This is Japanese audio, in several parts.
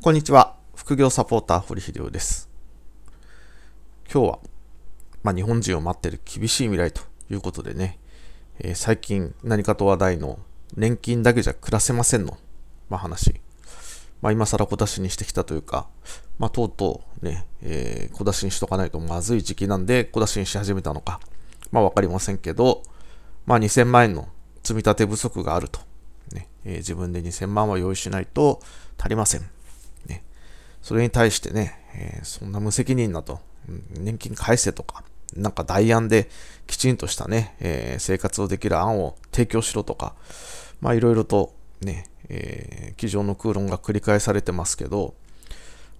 こんにちは。副業サポーター、堀秀夫です。今日は、まあ、日本人を待ってる厳しい未来ということでね、えー、最近何かと話題の年金だけじゃ暮らせませんの、まあ、話。まあ、今更小出しにしてきたというか、まあ、とうとうね、えー、小出しにしとかないとまずい時期なんで小出しにし始めたのか、まあ、わかりませんけど、まあ、2000万円の積み立て不足があると。ねえー、自分で2000万は用意しないと足りません。それに対してね、えー、そんな無責任なと、年金返せとか、なんか代案できちんとしたね、えー、生活をできる案を提供しろとか、まあいろいろとね、えー、机上の空論が繰り返されてますけど、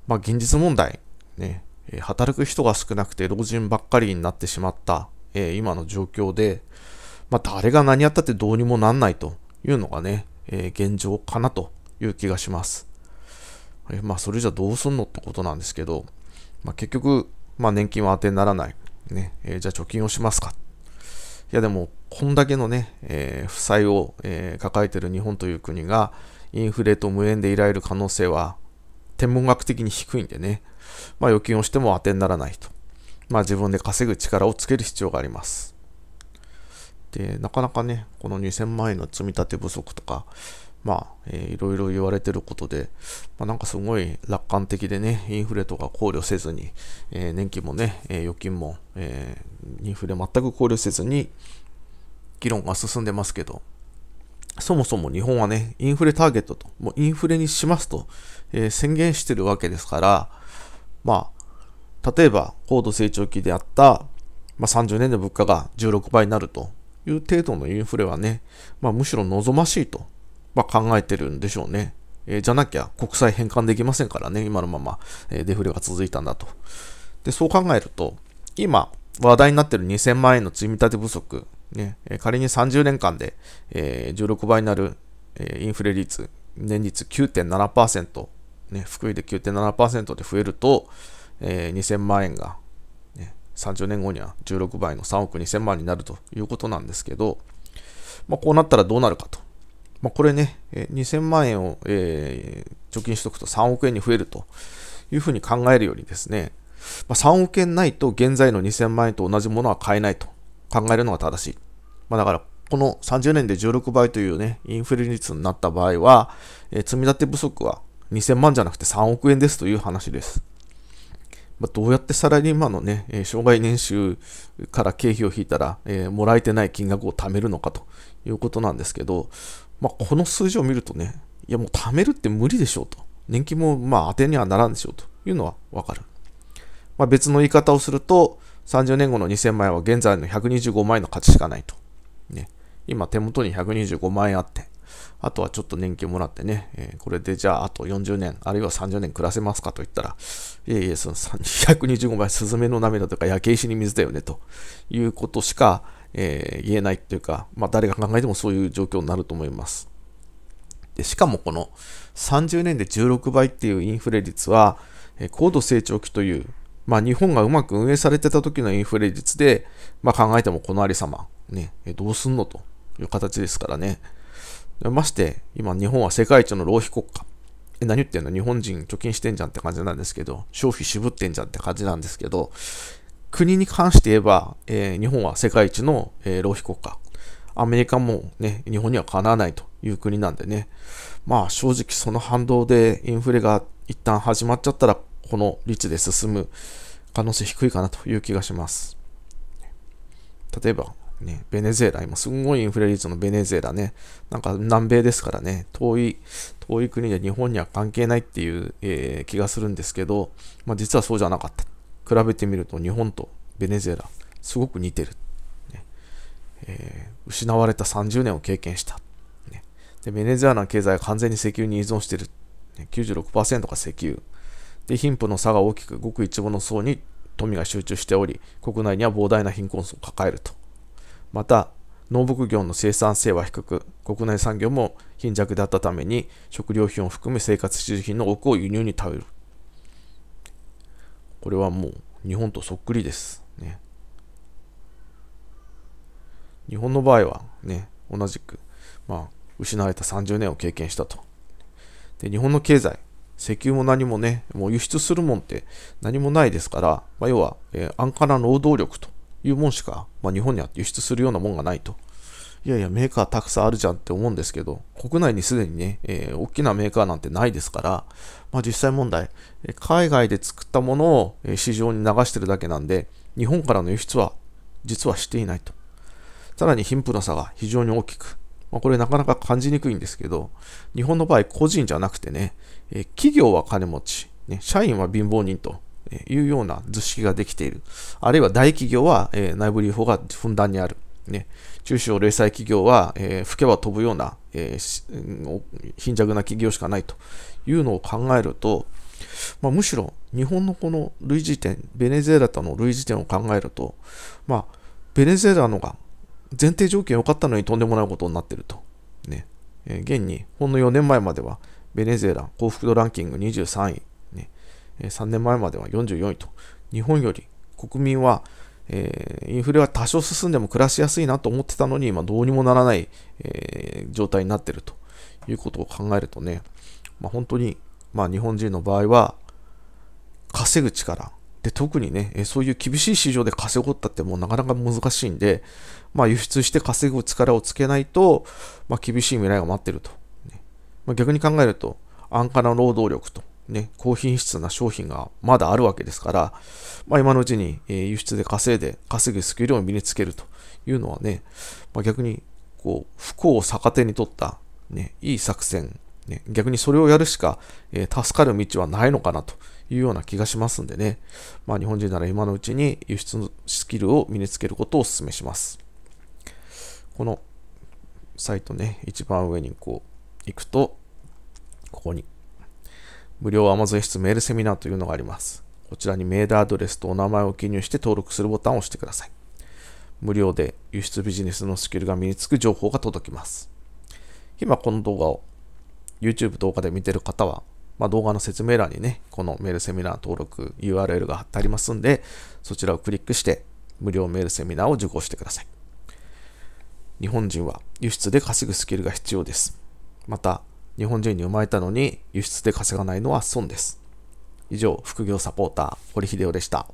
まあ現実問題、ね、働く人が少なくて老人ばっかりになってしまった、えー、今の状況で、まあ誰が何やったってどうにもなんないというのがね、えー、現状かなという気がします。えまあ、それじゃどうすんのってことなんですけど、まあ、結局、まあ、年金は当てにならない。ね、えー、じゃあ貯金をしますか。いや、でも、こんだけのね、えー、負債を、えー、抱えてる日本という国が、インフレと無縁でいられる可能性は、天文学的に低いんでね、まあ、預金をしても当てにならないと。まあ、自分で稼ぐ力をつける必要があります。で、なかなかね、この2000万円の積み立て不足とか、まあ、えー、いろいろ言われてることで、まあ、なんかすごい楽観的でね、インフレとか考慮せずに、えー、年金もね、えー、預金も、えー、インフレ全く考慮せずに、議論が進んでますけど、そもそも日本はね、インフレターゲットと、もうインフレにしますと、えー、宣言してるわけですから、まあ、例えば高度成長期であった、まあ、30年で物価が16倍になるという程度のインフレはね、まあ、むしろ望ましいとまあ、考えてるんでしょうね。えー、じゃなきゃ国債返還できませんからね、今のまま、えデフレが続いたんだと。で、そう考えると、今話題になってる2000万円の積み立て不足、ね、仮に30年間で、え16倍になる、えインフレ率、年率9.7%、ね、福井で9.7%で増えると、え2000万円が、ね、30年後には16倍の3億2000万になるということなんですけど、まあ、こうなったらどうなるかと。まあ、これね、2000万円を、えー、貯金しとくと3億円に増えるというふうに考えるよりですね、まあ、3億円ないと現在の2000万円と同じものは買えないと考えるのが正しい。まあ、だから、この30年で16倍というね、インフレ率になった場合は、えー、積み立て不足は2000万じゃなくて3億円ですという話です。まあ、どうやってサラリーマンのね、えー、障害年収から経費を引いたら、えー、もらえてない金額を貯めるのかということなんですけど、まあ、この数字を見るとね、いやもう貯めるって無理でしょうと。年金もまあ当てにはならんでしょうというのはわかる。まあ、別の言い方をすると、30年後の2000万円は現在の125万円の価値しかないと。ね、今手元に125万円あって、あとはちょっと年金もらってね、えー、これでじゃああと40年、あるいは30年暮らせますかと言ったら、いえいえ、その125万円、スズメの涙とか焼け石に水だよねということしか、えー、言えないというか、まあ、誰が考えてもそういう状況になると思います。でしかもこの30年で16倍っていうインフレ率は、え高度成長期という、まあ、日本がうまく運営されてた時のインフレ率で、まあ、考えてもこのありさま、ね、どうすんのという形ですからね。まして、今日本は世界一の浪費国家。え、何言ってんの日本人貯金してんじゃんって感じなんですけど、消費渋ってんじゃんって感じなんですけど、国に関して言えば、えー、日本は世界一の、えー、浪費国家。アメリカもね、日本にはかなわないという国なんでね。まあ正直その反動でインフレが一旦始まっちゃったら、この率で進む可能性低いかなという気がします。例えば、ね、ベネズエラ、今すんごいインフレ率のベネズエラね、なんか南米ですからね、遠い、遠い国で日本には関係ないっていう、えー、気がするんですけど、まあ実はそうじゃなかった。比べてみると日本とベネズエラ、すごく似てる。ねえー、失われた30年を経験した、ねで。ベネズエラの経済は完全に石油に依存してる。ね、96%が石油。で、貧富の差が大きく、ごく一部の層に富が集中しており、国内には膨大な貧困層を抱えると。また、農牧業の生産性は低く、国内産業も貧弱であったために、食料品を含む生活必需品の多くを輸入に頼る。これはもう日本とそっくりです。ね。日本の場合はね、同じく、まあ、失われた30年を経験したと。で、日本の経済、石油も何もね、もう輸出するもんって何もないですから、まあ、要は、えー、安価な労働力というもんしか、まあ、日本には輸出するようなもんがないといやいや、メーカーたくさんあるじゃんって思うんですけど、国内にすでにね、えー、大きなメーカーなんてないですから、まあ実際問題、海外で作ったものを市場に流してるだけなんで、日本からの輸出は実はしていないと。さらに貧富の差が非常に大きく、まあ、これなかなか感じにくいんですけど、日本の場合個人じゃなくてね、えー、企業は金持ち、ね、社員は貧乏人というような図式ができている。あるいは大企業は、えー、内部留保がふんだんにある。ね、中小零細企業は、えー、吹けば飛ぶような、えー、貧弱な企業しかないというのを考えると、まあ、むしろ日本のこの類似点、ベネズエラとの類似点を考えると、まあ、ベネズエラのが前提条件良かったのにとんでもないことになっていると。ねえー、現に、ほんの4年前までは、ベネズエラ幸福度ランキング23位、ねえ3年前までは44位と、日本より国民はえー、インフレは多少進んでも暮らしやすいなと思ってたのに、今どうにもならない、えー、状態になってるということを考えるとね、まあ、本当に、まあ、日本人の場合は、稼ぐ力、で特にね、そういう厳しい市場で稼ごったってもうなかなか難しいんで、まあ、輸出して稼ぐ力をつけないと、まあ、厳しい未来が待ってると。まあ、逆に考えると、安価な労働力とね、高品質な商品がまだあるわけですから、まあ、今のうちに、え輸出で稼いで、稼ぐスキルを身につけるというのはね、まあ、逆に、こう、不幸を逆手に取った、ね、いい作戦、ね、逆にそれをやるしか、えー、助かる道はないのかなというような気がしますんでね、まあ、日本人なら今のうちに輸出のスキルを身につけることをお勧めします。このサイトね、一番上にこう、行くと、ここに無料 Amazon 室メールセミナーというのがあります。こちらにメールアドレスとお名前を記入して登録するボタンを押してください。無料で輸出ビジネスのスキルが身につく情報が届きます。今この動画を YouTube 動画で見てる方は、まあ、動画の説明欄にね、このメールセミナー登録 URL が貼ってありますんで、そちらをクリックして無料メールセミナーを受講してください。日本人は輸出で稼ぐスキルが必要です。また、日本人に生まれたのに輸出で稼がないのは損です。以上、副業サポーター、堀秀夫でした。